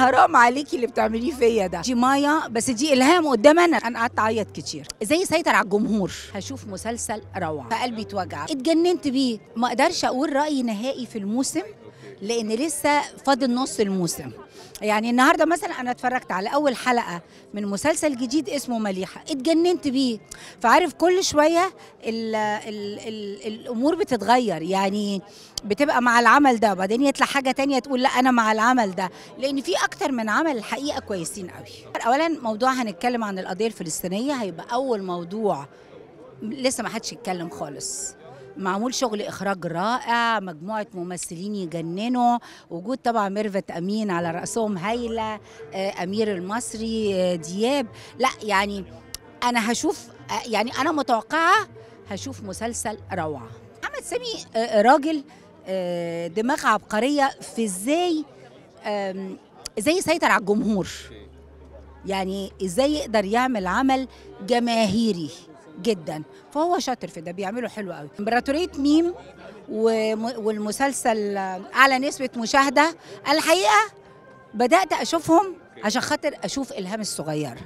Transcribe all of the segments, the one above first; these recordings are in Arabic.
حرام عليكي اللي بتعمليه فيا ده دي مايا بس دي الهام قدام انا انا قعدت اعيط كتير ازاي سيطر على الجمهور هشوف مسلسل روعه فقلبي اتوجع اتجننت بيه ما اقدرش اقول رايي نهائي في الموسم لان لسه فاضل نص الموسم يعني النهارده مثلا انا اتفرجت على اول حلقه من مسلسل جديد اسمه مليحه اتجننت بيه فعارف كل شويه الـ الـ الـ الامور بتتغير يعني بتبقى مع العمل ده وبعدين يطلع حاجه تانية تقول لا انا مع العمل ده لان في اكتر من عمل الحقيقه كويسين قوي اولا موضوع هنتكلم عن القضيه الفلسطينيه هيبقى اول موضوع لسه ما حدش يتكلم خالص معمول شغل اخراج رائع مجموعه ممثلين يجننوا وجود طبعا ميرفت امين على راسهم هايله آه، امير المصري آه، دياب لا يعني انا هشوف آه، يعني انا متوقعه هشوف مسلسل روعه محمد سامي راجل دماغ عبقريه في ازاي ازاي يسيطر على الجمهور يعني ازاي يقدر يعمل عمل جماهيري جدا فهو شاطر في ده بيعمله حلو قوي امبراطوريه ميم والمسلسل اعلى نسبه مشاهده الحقيقه بدات اشوفهم عشان خاطر اشوف الهام الصغيره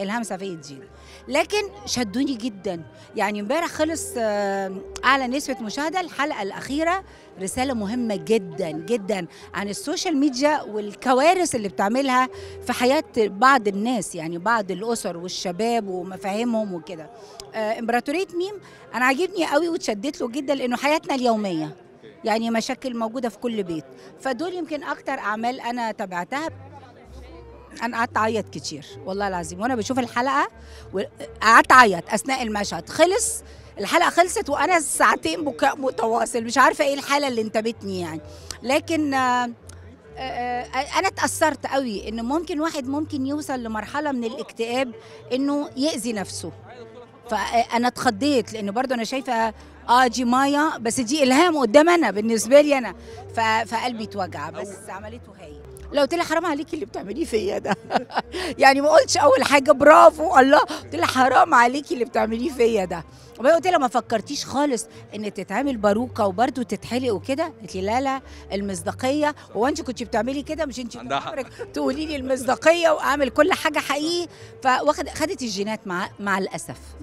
الهمسه في الجيل لكن شدوني جدا يعني امبارح خلص آه، اعلى نسبه مشاهده الحلقه الاخيره رساله مهمه جدا جدا عن السوشيال ميديا والكوارث اللي بتعملها في حياه بعض الناس يعني بعض الاسر والشباب ومفاهيمهم وكده آه، امبراطوريه ميم انا عاجبني قوي واتشدت له جدا لانه حياتنا اليوميه يعني مشاكل موجوده في كل بيت فدول يمكن اكتر اعمال انا تابعتها انا قعدت اعيط كتير والله العظيم وانا بشوف الحلقه قعدت اعيط اثناء المشهد خلص الحلقه خلصت وانا ساعتين بكاء متواصل مش عارفه ايه الحاله اللي انتابتني يعني لكن آه، آه، آه، انا اتاثرت قوي ان ممكن واحد ممكن يوصل لمرحله من الاكتئاب انه ياذي نفسه فانا اتخضيت لانه برضو انا شايفه اه دي مايا بس دي الهام قدام انا بالنسبه لي انا فقلبي اتوجع بس عملته هايل لو قلت لها حرام عليكي اللي بتعمليه فيا ده يعني ما قلتش اول حاجه برافو الله قلت لها حرام عليكي اللي بتعمليه فيا ده وبعدين قلت لها ما فكرتيش خالص ان تتعمل باروكه وبرده تتحلق وكده قالت لي لا لا المصداقيه هو انت كنت بتعملي كده مش انت تقولي لي المصداقيه واعمل كل حاجه حقيقي فواخد خدت الجينات مع مع الاسف